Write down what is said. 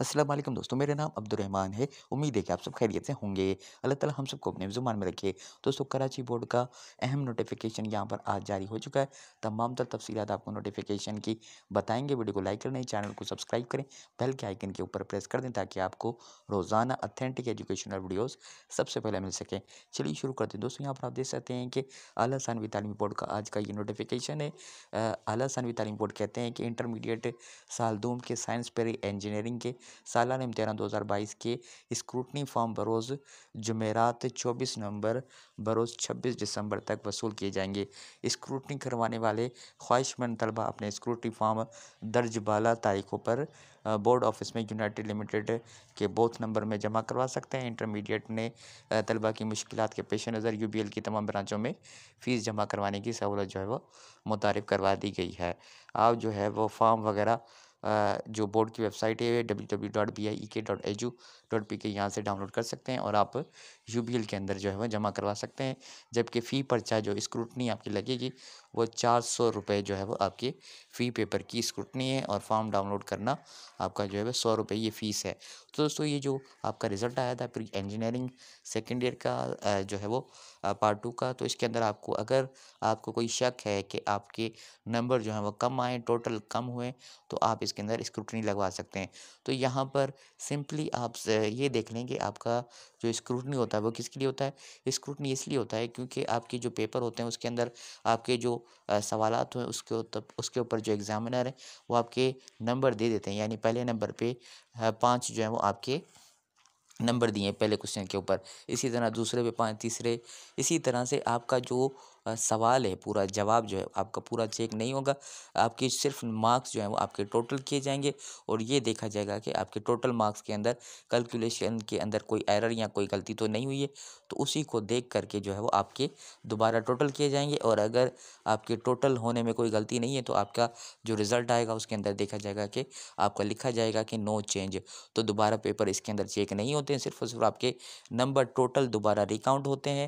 अस्सलाम वालेकुम दोस्तों मेरा नाम अब्दुलरहमान है उम्मीद है कि आप सब खैरियत से होंगे अल्लाह ताला हम सबको अपने जुबान में रखिए दोस्तों कराची बोर्ड का अहम नोटिफिकेशन यहाँ पर आज जारी हो चुका है तमाम तर तफसीत आपको नोटिफिकेशन की बताएंगे वीडियो को लाइक करें चैनल को सब्सक्राइब करें बेल के आइकन के ऊपर प्रेस कर दें ताकि आपको रोज़ाना अथेंटिक एजुकेशनल वीडियोज़ सबसे पहले मिल सकें चलिए शुरू करते हैं दोस्तों यहाँ पर आप देख सकते हैं कि अली सानवी तालीमी बोर्ड का आज का ये नोटिफिकेशन है अली सानवी तालीमी बोर्ड कहते हैं कि इंटरमीडिएट साल दो के साइंस पर इंजीनियरिंग के सालाना इम्तहान दो हज़ार बाईस के स्क्रूटनी फॉर्म बरोज़ जमेरात चौबीस नवंबर बरोज़ छब्बीस दिसंबर तक वसूल किए जाएंगे स्क्रूटनी करवाने वाले ख्वाहिशमंद तलबा अपने स्क्रूटनी फॉर्म दर्ज बाला तारीखों पर बोर्ड ऑफिस में यूनाइटेड लिमिटेड के बोथ नंबर में जमा करवा सकते हैं इंटरमीडिएट ने तलबा की मुश्किल के पेश नज़र यू बी एल की तमाम ब्रांचों में फ़ीस जमा करवाने की सहूलत जो है वो मुतारफ़ करवा दी गई है आप जो है वो फॉर्म वगैरह जो बोर्ड की वेबसाइट है W W dot B I E K dot H U dot P K यहाँ से डाउनलोड कर सकते हैं और आप यू बी एल के अंदर जो है वह जमा करवा सकते हैं जबकि फ़ी पर्चा जो स्क्रूटनी आपकी लगेगी वो चार सौ रुपये जो है वो आपके फ़ी पेपर की स्क्रूटनी है और फॉर्म डाउनलोड करना आपका जो है वह सौ रुपये ये फ़ीस है तो दोस्तों ये जो आपका रिज़ल्ट आया था प्री इंजीनियरिंग सेकेंड ईयर का जो है वो पार्ट टू का तो इसके अंदर आपको अगर आपको कोई शक है कि आपके नंबर जो है वो कम आए टोटल कम हुए तो आप इसके अंदर स्क्रूटनी लगवा सकते हैं तो यहाँ पर सिंपली आप ये देख लें कि आपका जो स्क्रूटनी होता है वो किसके लिए होता है स्क्रूटनी इसलिए होता है क्योंकि आपके जो पेपर होते हैं उसके अंदर आपके जो सवाल हैं उसके उसके ऊपर जो एग्ज़ामिनर हैं वो आपके नंबर दे देते हैं यानी पहले नंबर पर पाँच जो है वो आपके नंबर दिए पहले क्वेश्चन के ऊपर इसी तरह दूसरे पे पाँच तीसरे इसी तरह से आपका जो सवाल है पूरा जवाब जो है आपका पूरा चेक नहीं होगा आपके सिर्फ मार्क्स जो है वो आपके टोटल किए जाएंगे और ये देखा जाएगा कि आपके टोटल मार्क्स के अंदर कैलकुलेशन के अंदर कोई एरर या कोई गलती तो नहीं हुई है तो उसी को देख करके जो है वो आपके दोबारा टोटल किए जाएंगे और अगर आपके टोटल होने में कोई गलती नहीं है तो आपका जो रिज़ल्ट आएगा उसके अंदर देखा जाएगा कि आपका लिखा जाएगा कि नो चेंज तो दोबारा पेपर इसके अंदर चेक नहीं होते हैं सिर्फ और सिर्फ आपके नंबर टोटल दोबारा रिकाउंट होते हैं